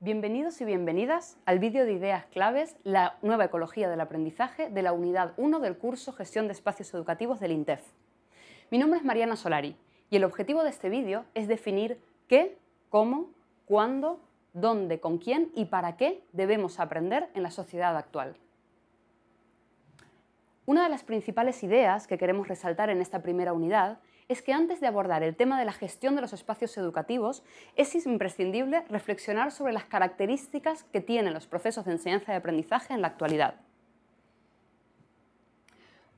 Bienvenidos y bienvenidas al vídeo de ideas claves, la nueva ecología del aprendizaje de la unidad 1 del curso Gestión de Espacios Educativos del INTEF. Mi nombre es Mariana Solari y el objetivo de este vídeo es definir qué, cómo, cuándo, dónde, con quién y para qué debemos aprender en la sociedad actual. Una de las principales ideas que queremos resaltar en esta primera unidad es que antes de abordar el tema de la gestión de los espacios educativos, es imprescindible reflexionar sobre las características que tienen los procesos de enseñanza y aprendizaje en la actualidad.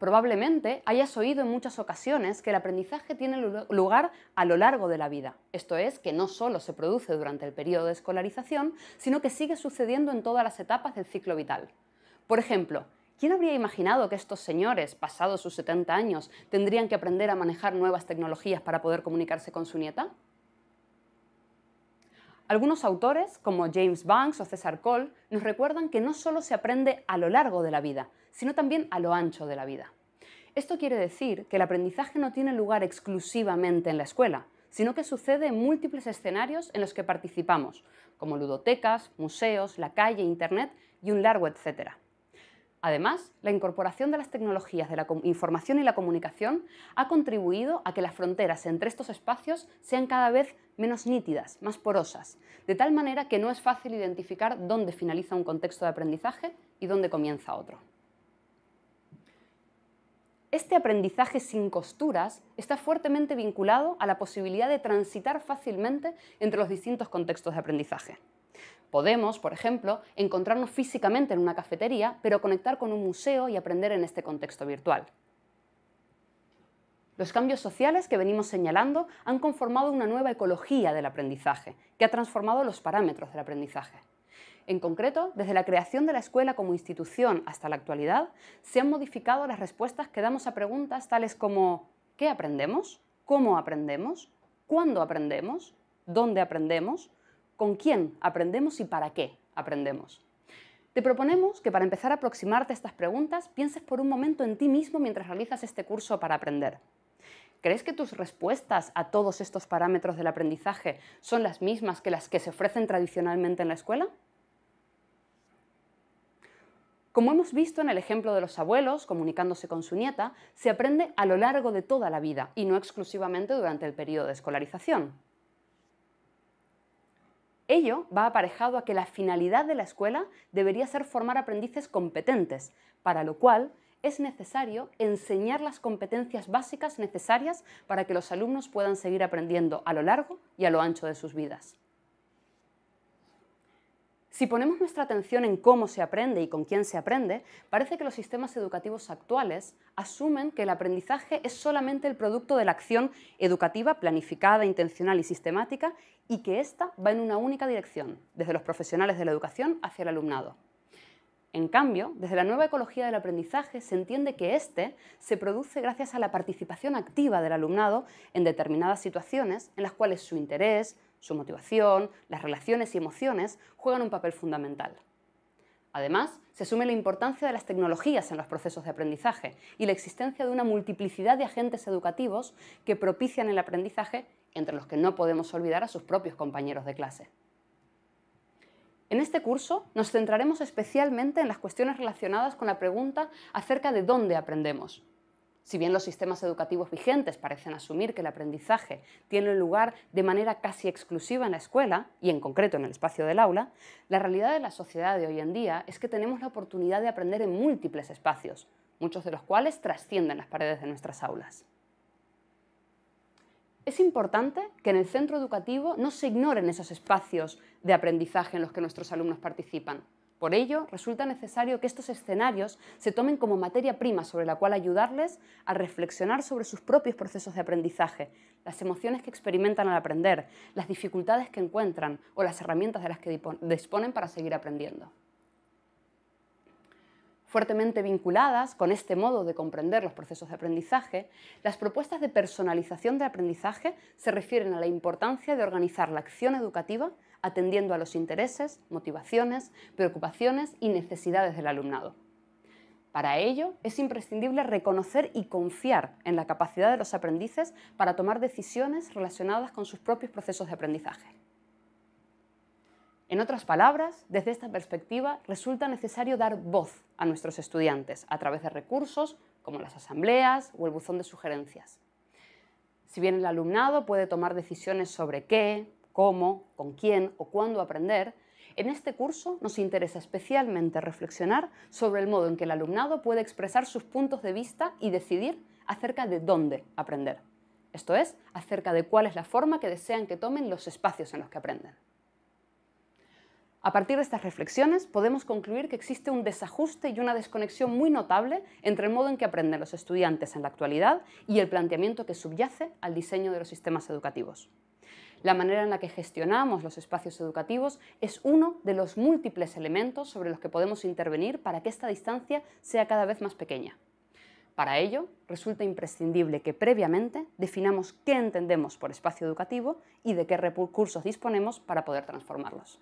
Probablemente hayas oído en muchas ocasiones que el aprendizaje tiene lugar a lo largo de la vida, esto es, que no solo se produce durante el periodo de escolarización, sino que sigue sucediendo en todas las etapas del ciclo vital. Por ejemplo, ¿Quién habría imaginado que estos señores, pasados sus 70 años, tendrían que aprender a manejar nuevas tecnologías para poder comunicarse con su nieta? Algunos autores, como James Banks o César Cole, nos recuerdan que no solo se aprende a lo largo de la vida, sino también a lo ancho de la vida. Esto quiere decir que el aprendizaje no tiene lugar exclusivamente en la escuela, sino que sucede en múltiples escenarios en los que participamos, como ludotecas, museos, la calle, Internet y un largo etcétera. Además, la incorporación de las tecnologías de la información y la comunicación ha contribuido a que las fronteras entre estos espacios sean cada vez menos nítidas, más porosas, de tal manera que no es fácil identificar dónde finaliza un contexto de aprendizaje y dónde comienza otro. Este aprendizaje sin costuras está fuertemente vinculado a la posibilidad de transitar fácilmente entre los distintos contextos de aprendizaje. Podemos, por ejemplo, encontrarnos físicamente en una cafetería, pero conectar con un museo y aprender en este contexto virtual. Los cambios sociales que venimos señalando han conformado una nueva ecología del aprendizaje, que ha transformado los parámetros del aprendizaje. En concreto, desde la creación de la escuela como institución hasta la actualidad, se han modificado las respuestas que damos a preguntas tales como ¿qué aprendemos? ¿Cómo aprendemos? ¿Cuándo aprendemos? ¿Dónde aprendemos? con quién aprendemos y para qué aprendemos. Te proponemos que para empezar a aproximarte a estas preguntas pienses por un momento en ti mismo mientras realizas este curso para aprender. ¿Crees que tus respuestas a todos estos parámetros del aprendizaje son las mismas que las que se ofrecen tradicionalmente en la escuela? Como hemos visto en el ejemplo de los abuelos comunicándose con su nieta, se aprende a lo largo de toda la vida y no exclusivamente durante el periodo de escolarización. Ello va aparejado a que la finalidad de la escuela debería ser formar aprendices competentes, para lo cual es necesario enseñar las competencias básicas necesarias para que los alumnos puedan seguir aprendiendo a lo largo y a lo ancho de sus vidas. Si ponemos nuestra atención en cómo se aprende y con quién se aprende, parece que los sistemas educativos actuales asumen que el aprendizaje es solamente el producto de la acción educativa planificada, intencional y sistemática y que ésta va en una única dirección, desde los profesionales de la educación hacia el alumnado. En cambio, desde la nueva ecología del aprendizaje se entiende que éste se produce gracias a la participación activa del alumnado en determinadas situaciones en las cuales su interés, su motivación, las relaciones y emociones juegan un papel fundamental. Además, se asume la importancia de las tecnologías en los procesos de aprendizaje y la existencia de una multiplicidad de agentes educativos que propician el aprendizaje, entre los que no podemos olvidar a sus propios compañeros de clase. En este curso nos centraremos especialmente en las cuestiones relacionadas con la pregunta acerca de dónde aprendemos, si bien los sistemas educativos vigentes parecen asumir que el aprendizaje tiene lugar de manera casi exclusiva en la escuela, y en concreto en el espacio del aula, la realidad de la sociedad de hoy en día es que tenemos la oportunidad de aprender en múltiples espacios, muchos de los cuales trascienden las paredes de nuestras aulas. Es importante que en el centro educativo no se ignoren esos espacios de aprendizaje en los que nuestros alumnos participan, por ello, resulta necesario que estos escenarios se tomen como materia prima sobre la cual ayudarles a reflexionar sobre sus propios procesos de aprendizaje, las emociones que experimentan al aprender, las dificultades que encuentran o las herramientas de las que disponen para seguir aprendiendo. Fuertemente vinculadas con este modo de comprender los procesos de aprendizaje, las propuestas de personalización del aprendizaje se refieren a la importancia de organizar la acción educativa atendiendo a los intereses, motivaciones, preocupaciones y necesidades del alumnado. Para ello, es imprescindible reconocer y confiar en la capacidad de los aprendices para tomar decisiones relacionadas con sus propios procesos de aprendizaje. En otras palabras, desde esta perspectiva, resulta necesario dar voz a nuestros estudiantes a través de recursos como las asambleas o el buzón de sugerencias. Si bien el alumnado puede tomar decisiones sobre qué, cómo, con quién o cuándo aprender, en este curso nos interesa especialmente reflexionar sobre el modo en que el alumnado puede expresar sus puntos de vista y decidir acerca de dónde aprender. Esto es, acerca de cuál es la forma que desean que tomen los espacios en los que aprenden. A partir de estas reflexiones podemos concluir que existe un desajuste y una desconexión muy notable entre el modo en que aprenden los estudiantes en la actualidad y el planteamiento que subyace al diseño de los sistemas educativos. La manera en la que gestionamos los espacios educativos es uno de los múltiples elementos sobre los que podemos intervenir para que esta distancia sea cada vez más pequeña. Para ello, resulta imprescindible que previamente definamos qué entendemos por espacio educativo y de qué recursos disponemos para poder transformarlos.